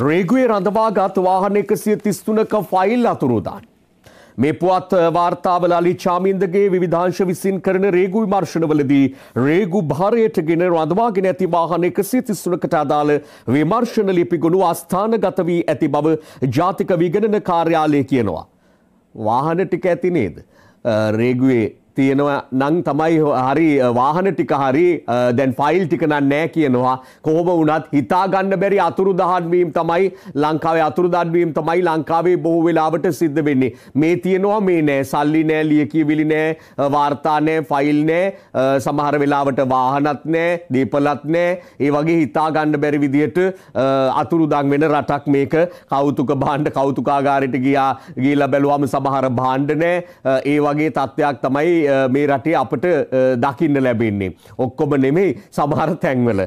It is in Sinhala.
රේගුවේ රඳවාගත් වාහන එකසිය තිස්තුනක ෆයිල් අතුරුදාන්. මේ පුවත් වාර්තාවල අලි චාමින්දගේ විධාංශ විසින් කරන රේගු විමර්ශනවලදී රේගු භාරයටගෙන රඳවාගෙන ඇති වාහන එකසිය තිස්තුනකට අදාළ විමර්ශන ලිපිගුණු අස්ථානගත වී ඇති බව ජාතික විගණන කාර්යාලය කියනවා. වාහන ටික ඇති නේද? රේගුවේ තියෙනවා නං තමයි හරි වාහන ටික හරි දැන් ෆයිල් ටික නෑ කියනවා කොහොම වුණත් හිතා ගන්න බැරි අතුරු දහන් වීම තමයි ලංකාවේ අතුරු දහන් වීම තමයි ලංකාවේ බොහෝ වෙලාවට සිද්ධ වෙන්නේ මේ තියෙනවා මේ නෑ සල්ලි නෑ ලියකියවිලි නෑ වාර්තා නෑ ෆයිල් නෑ සමහර වෙලාවට වාහනත් නෑ දීපලත් නෑ ඒ වගේ හිතා ගන්න බැරි විදියට අතුරුදන් වෙන රටක් මේක කෞතුක භාණ්ඩ කෞතුකාගාරයට ගියා ගිහිලා බැලුවාම සමහර භාණ්ඩ නෑ ඒ වගේ තත්ත්වයක් තමයි මේ රටේ අපට දකින්න ලැබෙන්නේ. ඔක්කොම නෙමෙයි සමහර තැන්වල.